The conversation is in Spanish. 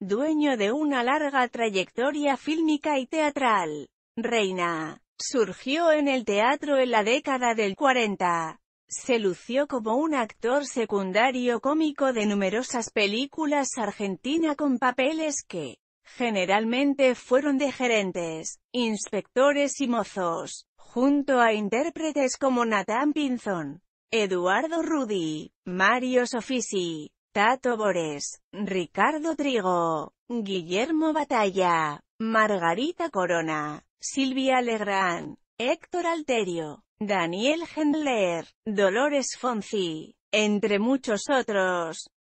dueño de una larga trayectoria fílmica y teatral. Reina. Surgió en el teatro en la década del 40. Se lució como un actor secundario cómico de numerosas películas argentina con papeles que, generalmente fueron de gerentes, inspectores y mozos, junto a intérpretes como Nathan Pinzón, Eduardo Rudy, Mario Sofisi, Tato Bores, Ricardo Trigo, Guillermo Batalla, Margarita Corona, Silvia Legrand, Héctor Alterio, Daniel Hendler, Dolores Fonzi, entre muchos otros.